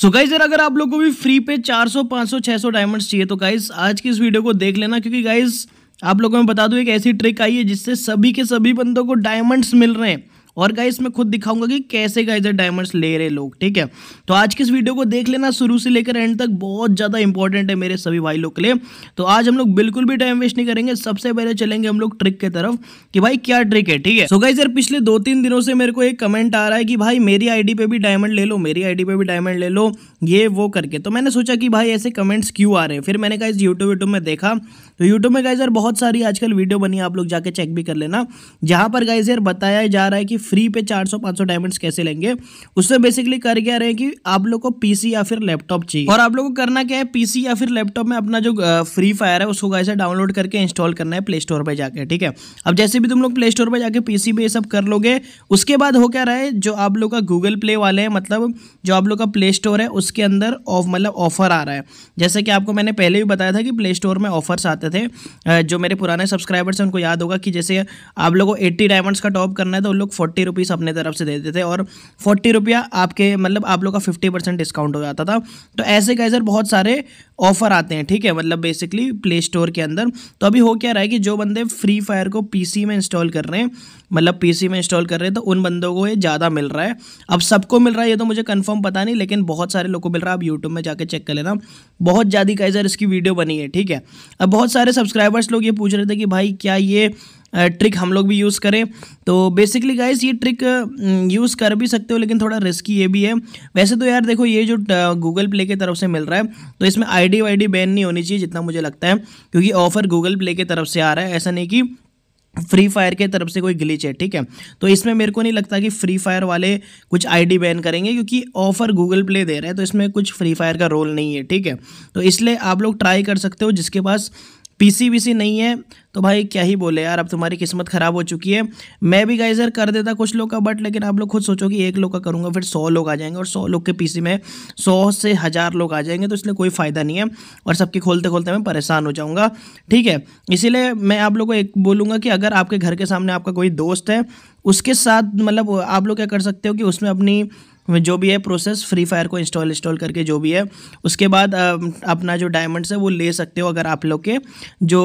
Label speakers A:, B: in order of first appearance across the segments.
A: so guys यार अगर आप लोग को भी फ्री पे 400, 500, 600 डायमंड्स चाहिए तो गाइज आज की इस वीडियो को देख लेना क्योंकि गाइज आप लोगों में बता दूं एक ऐसी ट्रिक आई है जिससे सभी के सभी बंदों को डायमंड्स मिल रहे हैं और गाइस मैं खुद दिखाऊंगा कि कैसे गाइस डायमंड्स ले रहे लोग ठीक है तो आज की इस वीडियो को देख लेना शुरू से लेकर एंड तक बहुत ज़्यादा इंपॉर्टेंट है मेरे सभी भाई लोग के लिए तो आज हम लोग बिल्कुल भी टाइम वेस्ट नहीं करेंगे सबसे पहले चलेंगे हम लोग ट्रिक के तरफ कि भाई क्या ट्रिक है ठीक है सो गाइज यार पिछले दो तीन दिनों से मेरे को एक कमेंट आ रहा है कि भाई मेरी आईडी पे भी डायमंड ले लो मेरी आईडी पे भी डायमंड ले लो ये वो करके तो मैंने सोचा कि भाई ऐसे कमेंट्स क्यों आ रहे हैं फिर मैंने कहा यूट्यूब यूट्यूब में देखा तो यूट्यूब में गाइजर यार बहुत सारी आजकल वीडियो बनी आप लोग जाके चेक भी कर लेना जहां पर गाइजर यार बताया जा रहा है कि फ्री पे 400-500 डायमंड्स कैसे लेंगे उससे बेसिकली कर क्या रहे कि आप लोग को पीसी या फिर लैपटॉप चाहिए और आप लोग को करना क्या है पीसी या फिर लैपटॉप में अपना जो फ्री फायर है उसको कैसे डाउनलोड करके इंस्टॉल करना है प्ले स्टोर पर जाकर ठीक है अब जैसे भी तुम लोग प्ले स्टोर पर जाकर पीसी पे ये सब कर लोगे उसके बाद हो क्या रहा है जो आप लोग का गूगल प्ले वाले हैं मतलब जो आप लोग का प्ले स्टोर है उसके अंदर ऑफ मतलब ऑफर आ रहा है जैसे कि आपको मैंने पहले भी बताया था कि प्ले स्टोर में ऑफर्स आते थे जो मेरे पुराने सब्सक्राइबर्स हैं उनको याद होगा कि जैसे आप लोगों को एट्टी डायमंड्स का टॉप करना है तो उन लोग फोर्टी रुपीज़ अपने तरफ से दे देते थे और फोर्टी रुपया आपके मतलब आप लोग का फिफ्टी परसेंट डिस्काउंट हो जाता था तो ऐसे सर बहुत सारे ऑफर आते हैं ठीक है मतलब बेसिकली प्ले स्टोर के अंदर तो अभी हो क्या रहा है कि जो बंदे फ्री फायर को पी में इंस्टॉल कर रहे हैं मतलब पी में इंस्टॉल कर रहे हैं तो उन बंदों को ये ज़्यादा मिल रहा है अब सबको मिल रहा है ये तो मुझे कन्फर्म पता नहीं लेकिन बहुत सारे लोग को मिल रहा है आप यूट्यूब में जाके चेक कर लेना बहुत ज़्यादा काइजर इसकी वीडियो बनी है ठीक है अब बहुत सारे सब्सक्राइबर्स लोग ये पूछ रहे थे कि भाई क्या ये ट्रिक हम लोग भी यूज़ करें तो बेसिकली गाइस ये ट्रिक यूज़ कर भी सकते हो लेकिन थोड़ा रिस्की ये भी है वैसे तो यार देखो ये जो गूगल प्ले की तरफ से मिल रहा है तो इसमें आईडी वाईडी बैन नहीं होनी चाहिए जितना मुझे लगता है क्योंकि ऑफर गूगल प्ले की तरफ से आ रहा है ऐसा नहीं कि फ्री फायर के तरफ से कोई ग्लिच है ठीक है तो इसमें मेरे को नहीं लगता कि फ्री फायर वाले कुछ आईडी बैन करेंगे क्योंकि ऑफर गूगल प्ले दे रहा है तो इसमें कुछ फ्री फायर का रोल नहीं है ठीक है तो इसलिए आप लोग ट्राई कर सकते हो जिसके पास वी सी नहीं है तो भाई क्या ही बोले यार अब तुम्हारी किस्मत ख़राब हो चुकी है मैं भी गाइजर कर देता कुछ लोग का बट लेकिन आप लोग खुद सोचो कि एक लोग का करूँगा फिर सौ लोग आ जाएंगे और सौ लोग के पीसी में सौ से हज़ार लोग आ जाएंगे तो इसलिए कोई फ़ायदा नहीं है और सबके खोलते खोलते मैं परेशान हो जाऊँगा ठीक है इसीलिए मैं आप लोग को एक बोलूँगा कि अगर आपके घर के सामने आपका कोई दोस्त है उसके साथ मतलब आप लोग क्या कर सकते हो कि उसमें अपनी जो भी है प्रोसेस फ्री फायर को इंस्टॉल इंस्टॉल करके जो भी है उसके बाद अपना जो डायमंड्स है वो ले सकते हो अगर आप लोग के जो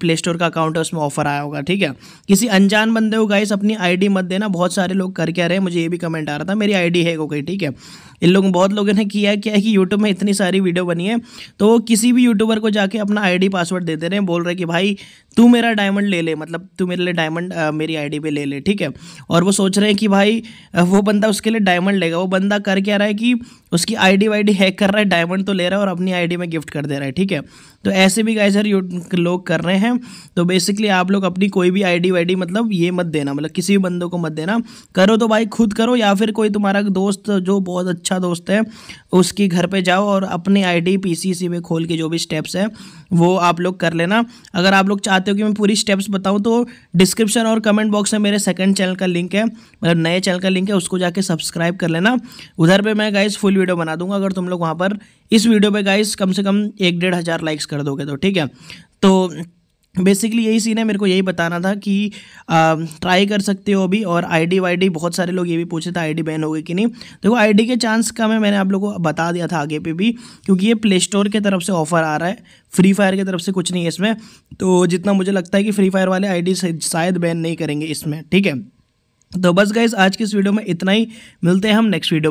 A: प्ले स्टोर का अकाउंट है उसमें ऑफर आया होगा ठीक है किसी अनजान बंदे हो गाइस अपनी आईडी मत देना बहुत सारे लोग करके आ रहे हैं मुझे ये भी कमेंट आ रहा था मेरी डी है कोई ठीक है इन लोगों बहुत लोगों ने किया क्या है कि यूट्यूब में इतनी सारी वीडियो बनी है तो किसी भी यूट्यूबर को जाके अपना डी पासवर्ड देते रहे बोल रहे कि भाई तू मेरा डायमंड ले ले मतलब तू मेरे लिए डायमंड मेरी आईडी पे ले ले ठीक है और वो सोच रहे हैं कि भाई वो बंदा उसके लिए डायमंड लेगा वो बंदा कर क्या रहा है कि उसकी आईडी वाईडी हैक कर रहा है डायमंड तो ले रहा है और अपनी आईडी में गिफ्ट कर दे रहा है ठीक है तो ऐसे भी गाइजर यू लोग कर रहे हैं तो बेसिकली आप लोग अपनी कोई भी आईडी वाईडी मतलब ये मत देना मतलब किसी भी बंदों को मत देना करो तो भाई खुद करो या फिर कोई तुम्हारा दोस्त जो बहुत अच्छा दोस्त है उसके घर पे जाओ और अपनी आईडी पीसीसी में खोल के जो भी स्टेप्स हैं वो आप लोग कर लेना अगर आप लोग चाहते हो कि मैं पूरी स्टेप्स बताऊँ तो डिस्क्रिप्शन और कमेंट बॉक्स में मेरे सेकेंड चैनल का लिंक है मतलब नए चैनल का लिंक है उसको जाके सब्सक्राइब कर लेना उधर पर मैं गाइज फुल वीडियो बना दूंगा अगर तुम लोग वहाँ पर इस वीडियो पे गाइस कम से कम एक डेढ़ हज़ार लाइक्स कर दोगे तो ठीक है तो बेसिकली यही सीन है मेरे को यही बताना था कि ट्राई कर सकते हो अभी और आईडी वाईडी बहुत सारे लोग ये भी पूछे थे आईडी बैन हो गई कि नहीं देखो आईडी के चांस कम है मैंने आप लोगों को बता दिया था आगे पे भी क्योंकि ये प्ले स्टोर की तरफ से ऑफर आ रहा है फ्री फायर की तरफ से कुछ नहीं है इसमें तो जितना मुझे लगता है कि फ्री फायर वाले आई शायद बैन नहीं करेंगे इसमें ठीक है तो बस गाइज आज की इस वीडियो में इतना ही मिलते हैं हम नेक्स्ट वीडियो